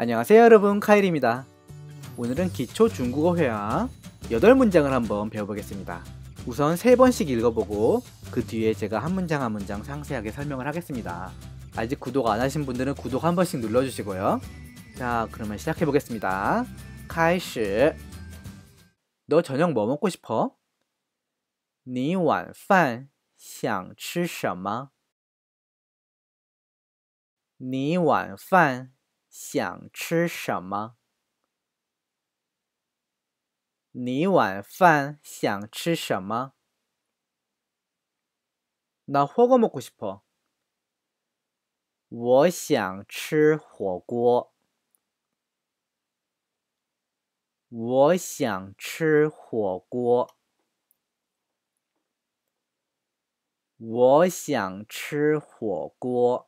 안녕하세요 여러분 카일입니다. 오늘은 기초 중국어 회화 8문장을 한번 배워보겠습니다. 우선 3번씩 읽어보고 그 뒤에 제가 한 문장 한 문장 상세하게 설명을 하겠습니다. 아직 구독 안 하신 분들은 구독 한 번씩 눌러주시고요. 자 그러면 시작해보겠습니다. 카이시 너 저녁 뭐 먹고 싶어? 니완饭想吃什么니완饭 想吃什么？你晚饭想吃什么？那火锅么，酷西啵？我想吃火锅。我想吃火锅。我想吃火锅。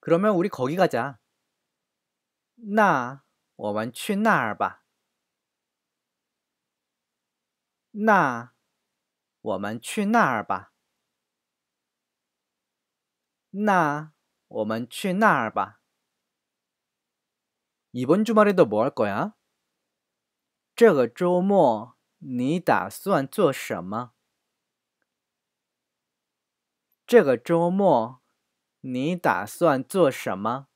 그러면 우리 거기 가자. 나, 我们去那儿吧. 나, 我们去那儿吧. 나, 我们去那儿吧. 이번 주말에도 뭐 할 거야? 这个周末你打算做什么?这个周末你打算做什么？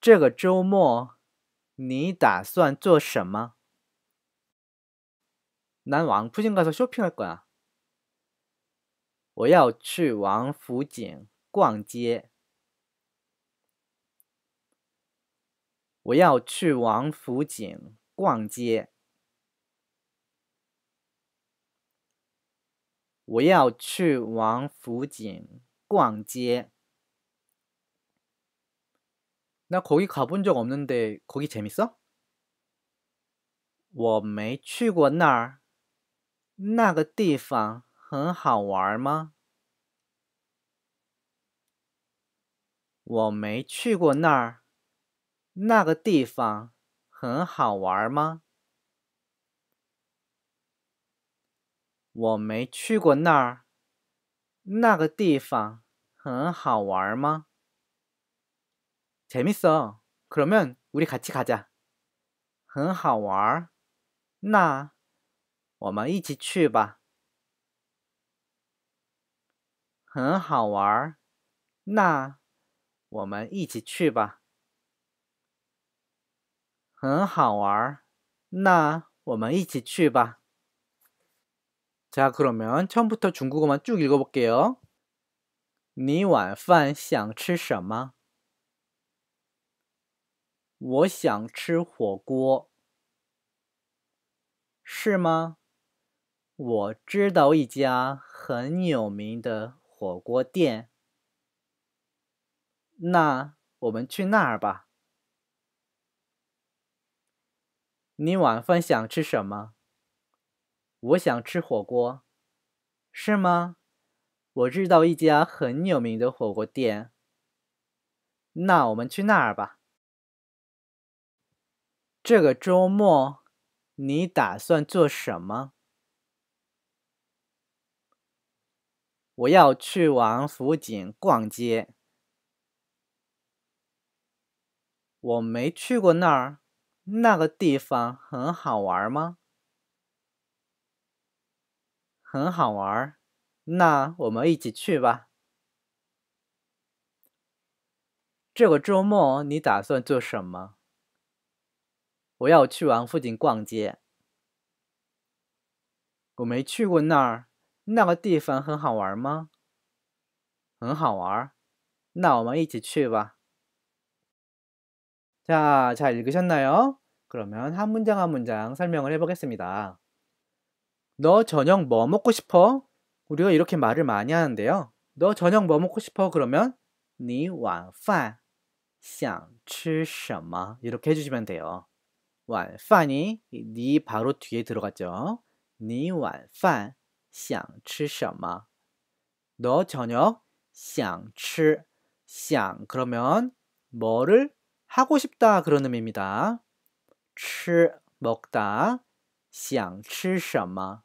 这个周末你打算做什么？난왕푸징가서쇼핑할거 야。 我要去王府井逛街。我要去王府井逛街。我要去王府井逛街。那거기가본적없는데거기재밌어我没去过那儿，那个地方很好玩吗？我没去过那儿，那个地方很好玩吗？我没去过那儿，那个地方很好玩吗？甜蜜松，그러면우리같이가 자。 很好玩儿，那我们一起去吧。很好玩儿，那我们一起去吧。很好玩儿，那我们一起去吧。자그러면처음부터중국어만쭉읽어볼게 요。 你晚饭想吃什么？我想吃火锅，是吗？我知道一家很有名的火锅店，那我们去那儿吧。你晚饭想吃什么？我想吃火锅，是吗？我知道一家很有名的火锅店，那我们去那儿吧。这个周末你打算做什么？我要去王府井逛街。我没去过那儿，那个地方很好玩吗？很好玩，那我们一起去吧。这个周末你打算做什么？我要去王府井逛街。我没去过那儿，那个地方很好玩吗？很好玩，那我们一起去吧。자잘이해하셨나요그러면한문장한문장설명을해보겠습니다너 저녁 뭐 먹고 싶어? 우리가 이렇게 말을 많이 하는데요. 너 저녁 뭐 먹고 싶어? 그러면 你晚饭想吃什么? 이렇게 해주시면 돼요. 晚饭이 니 바로 뒤에 들어갔죠. 你晚饭想吃什么?너 저녁 想吃想 그러면 뭐를 하고 싶다 그런 의미입니다. 吃 먹다 想吃什么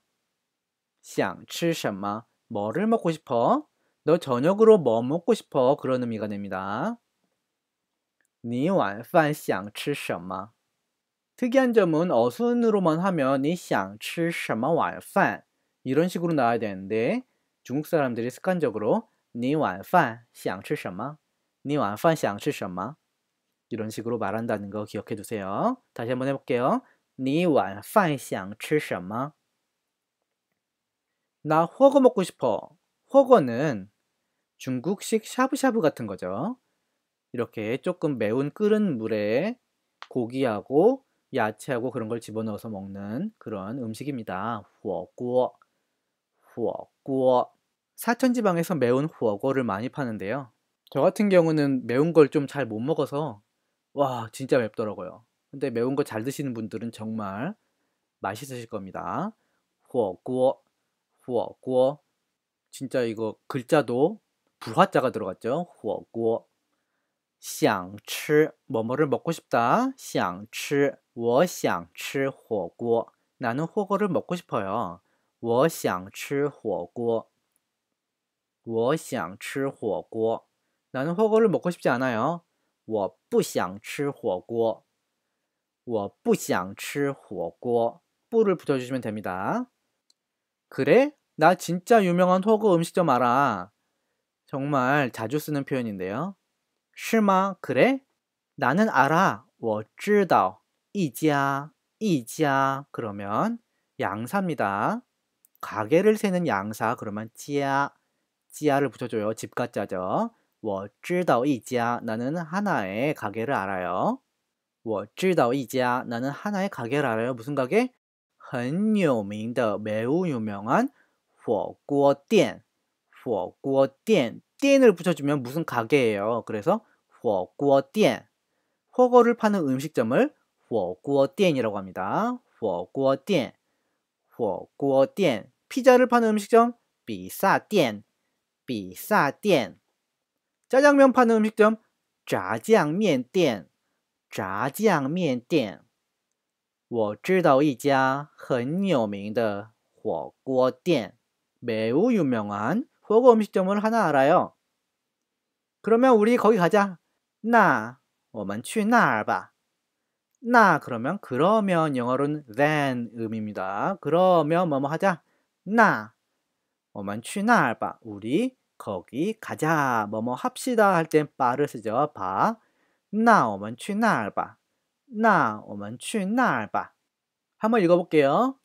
想吃什么? 뭐를 먹고 싶어? 너 저녁으로 뭐 먹고 싶어? 그런 의미가 됩니다. 你晚饭想吃什么? 특이한 점은 어순으로만 하면 你想吃什么晚饭? 이런 식으로 나와야 되는데 중국 사람들이 습관적으로 你晚饭想吃什么?你晚饭想吃什么? 이런 식으로 말한다는 거 기억해 두세요. 다시 한번 해볼게요. 你晚饭想吃什么?나 훠궈 먹고 싶어. 훠궈는 중국식 샤브샤브 같은 거죠. 이렇게 조금 매운 끓은 물에 고기하고 야채하고 그런 걸 집어넣어서 먹는 그런 음식입니다. 훠궈. 훠궈. 후어 사천지방에서 매운 훠궈를 많이 파는데요. 저 같은 경우는 매운 걸 좀 잘 못 먹어서 와 진짜 맵더라고요. 근데 매운 거 잘 드시는 분들은 정말 맛있으실 겁니다. 훠궈. 후어 구어 진짜 이거 글자도 불화자가 들어갔죠. 후어 구어 想吃 뭐뭐를 먹고 싶다. 想吃我想吃火锅 나는 호거를 먹고 싶어요. 我想吃火锅我想吃火锅 나는 호거를 먹고 싶지 않아요. 我不想吃火锅我不想吃火锅 뿌를 붙여주시면 됩니다. 그래? 나 진짜 유명한 호구 음식점 알아. 정말 자주 쓰는 표현인데요. 是마 그래? 나는 알아. 我知道. 이지야, 이지야. 그러면 양사입니다. 가게를 세는 양사 그러면 지야지야를 붙여줘요. 집가짜죠. 我知道一家. 나는 하나의 가게를 알아요. 我知道一家. 나는 하나의 가게를 알아요. 무슨 가게? 很有名的매우유명한火锅店火锅店 店엔을 붙여주면 무슨 가게예요. 그래서 火锅店火锅를 파는 음식점을 火锅店이라고 합니다. 火锅店火锅店 피자를 파는 음식점 比萨店比萨店 짜장면 파는 음식점 炸酱面店炸酱面店 我知道一家很有名的火锅店매우 유명한火锅 음식점을 하나 알아요. 그러면 우리 거기 가자. 나, 我们去那儿吧.나 그러면 그러면 영어로는 then 음입니다. 그러면 뭐 뭐 하자. 나, 我们去那儿吧. 우리 거기 가자. 뭐 뭐 합시다 할땐 빠를 쓰죠. 바. 나, 我们去那儿吧.那我们去那儿吧。还没有个屋给哦。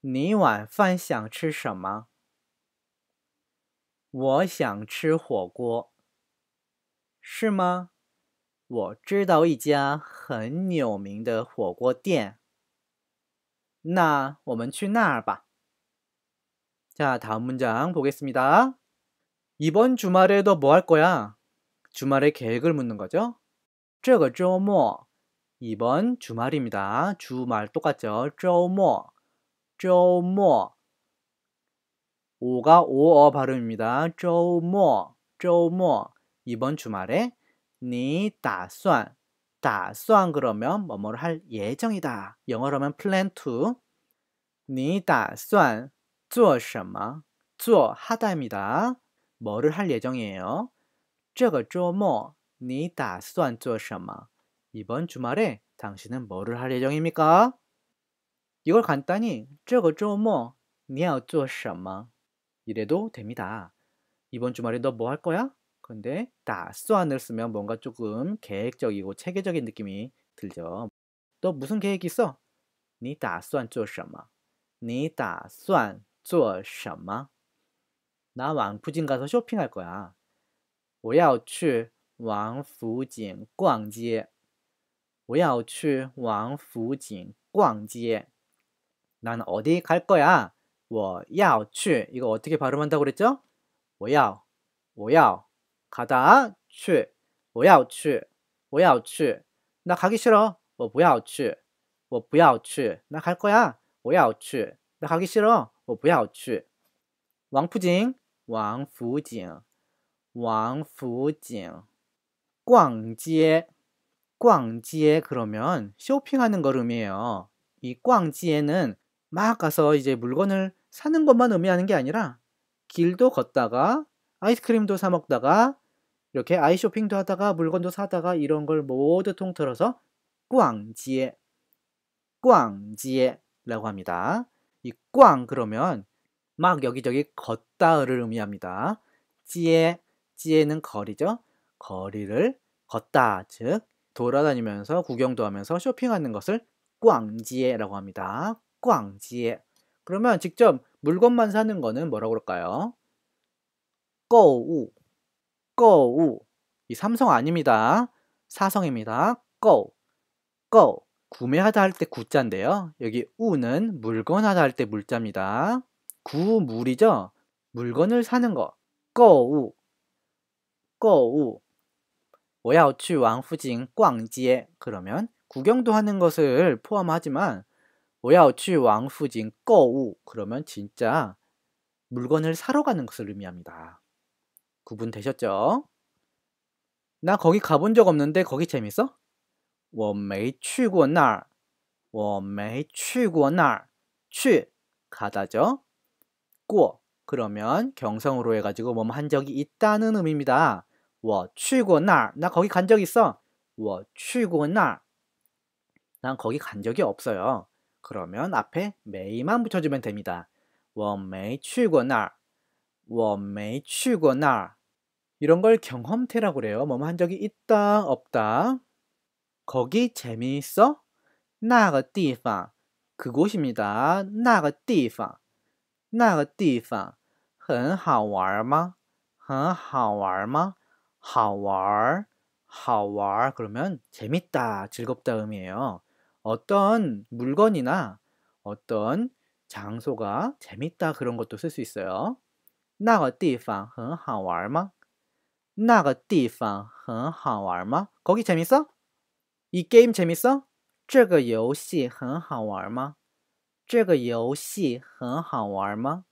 你晚饭想吃什么？我想吃火锅。是吗？我知道一家很有名的火锅店。那我们去那儿吧。자다음문장보겠습니다이번주말에도뭐할거야주말의계획을묻는거죠这个周末 2번 주말입니다. 주말 똑같죠? 쪼모, 쪼모. 5가 5어 발음입니다. 쪼모, 쪼모. 2번 주말에 니 다수안, 다수안 그러면 뭐뭐를 할 예정이다. 영어로 하면 plan to. 니 다수안 做什么?做 하다입니다. 뭐를 할 예정이에요? 这个周末你打算做什么？ 이번 주말에 당신은 뭐를 할 예정입니까? 이걸 간단히 这个周末你要做什么 뭐, 이래도 됩니다. 이번 주말에 너 뭐 할 거야? 근데 다쏘을 쓰면 뭔가 조금 계획적이고 체계적인 느낌이 들죠. 너 무슨 계획 있어? 你打算做什么?你打算做什么?나 왕푸진 가서 쇼핑할 거야. 我要去王府井逛街。 我要去王府井逛街.난 어디 갈 거야? 我要去. 이거 어떻게 발음한다고 그랬죠? 我要,我要 가다 去.我要去.我要去.나 가기 싫어. 我不要去.我不要去.나 갈 거야. 我要去.나 가기 싫어. 我不要去. 왕푸징, 왕푸징, 왕푸징. 逛街 꽝지에 그러면 쇼핑하는 걸음이에요. 이 꽝지에는 막 가서 이제 물건을 사는 것만 의미하는 게 아니라 길도 걷다가 아이스크림도 사 먹다가 이렇게 아이쇼핑도 하다가 물건도 사다가 이런 걸 모두 통틀어서 꽝지에 꽝지에라고 합니다. 이 꽝 그러면 막 여기저기 걷다를 의미합니다. 지에 찌에, 지에는 거리죠. 거리를 걷다 즉 돌아다니면서 구경도 하면서 쇼핑하는 것을 꽝지에라고 합니다. 꽝지에. 그러면 직접 물건만 사는 거는 뭐라고 그럴까요? 꺼우. 꺼우. 이 삼성 아닙니다. 사성입니다. 꺼우. 꺼우. 구매하다 할 때 구자인데요. 여기 우는 물건하다 할 때 물자입니다. 구물이죠. 물건을 사는 거. 꺼우. 꺼우. 我要去왕 후징 꽝지에 그러면 구경도 하는 것을 포함하지만 我要去왕 후징 꺼우 그러면 진짜 물건을 사러 가는 것을 의미합니다. 구분되셨죠? 나 거기 가본 적 없는데 거기 재밌어? 我没去过那儿.我没去过那儿.去 가다죠? 过 그러면 경성으로 해가지고 뭐 한 적이 있다는 의미입니다. 我去过那儿나 거기 간 적 있어. 我去过那儿난 거기 간 적이 없어요. 그러면 앞에 메이만 붙여주면 됩니다. 我没去过那儿我没去过那儿 이런 걸 경험태라고 그래요. 뭐뭐 한 적이 있다, 없다. 거기 재미있어? 那个地方 그곳입니다. 那个地方那个地方很好玩吗很好玩吗 how how 그러면 재밌다, 즐겁다 음이에요. 어떤 물건이나 어떤 장소가 재밌다 그런 것도 쓸 수 있어요. 那个地方很好玩吗?那个地方很好玩吗? 거기 재밌어? 이 게임 재밌어? 这个游戏很好玩吗?这个游戏很好玩吗?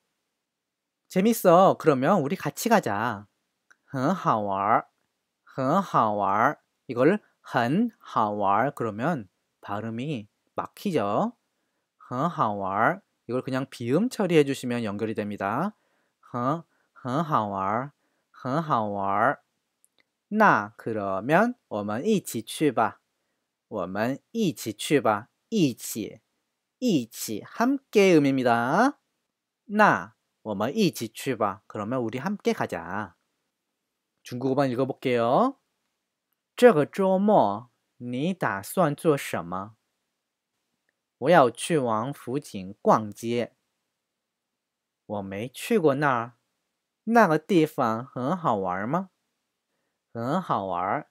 재밌어. 그러면 우리 같이 가자. 很好玩,很好玩. 이걸 很好玩 그러면 발음이 막히죠. 很好玩. 이걸 그냥 비음 처리해 주시면 연결이 됩니다. 很好玩很好玩나 그러면 我们一起去吧.我们一起去吧.一起,一起 함께 음입니다. 나我们一起去吧. 그러면 우리 함께 가자. 중국어번역해볼게 요。 这个周末你打算做什么？我要去王府井逛街。我没去过那儿。那个地方很好玩吗？很好玩。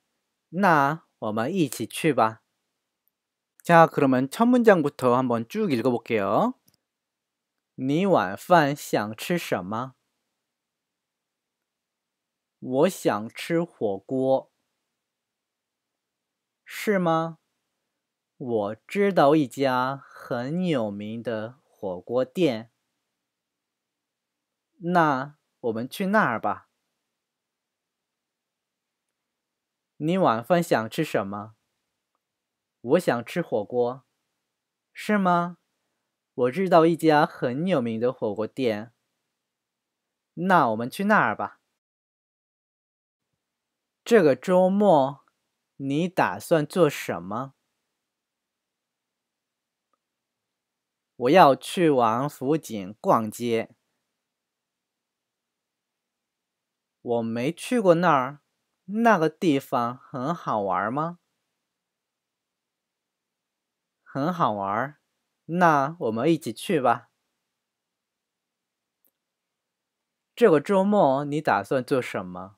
那我们一起去吧。자그러면첫문장부터한번쭉읽어볼게 요。 你晚饭想吃什么？我想吃火锅，是吗？我知道一家很有名的火锅店，那我们去那儿吧。你晚饭想吃什么？我想吃火锅，是吗？我知道一家很有名的火锅店，那我们去那儿吧。这个周末你打算做什么？我要去王府井逛街。我没去过那儿，那个地方很好玩吗？很好玩，那我们一起去吧。这个周末你打算做什么？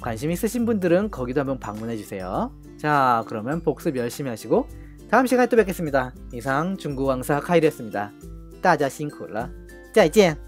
관심 있으신 분들은 거기도 한번 방문해주세요. 자, 그러면 복습 열심히 하시고 다음 시간에 또 뵙겠습니다. 이상 중국왕사 카이리였습니다. 다자 싱辛苦了이见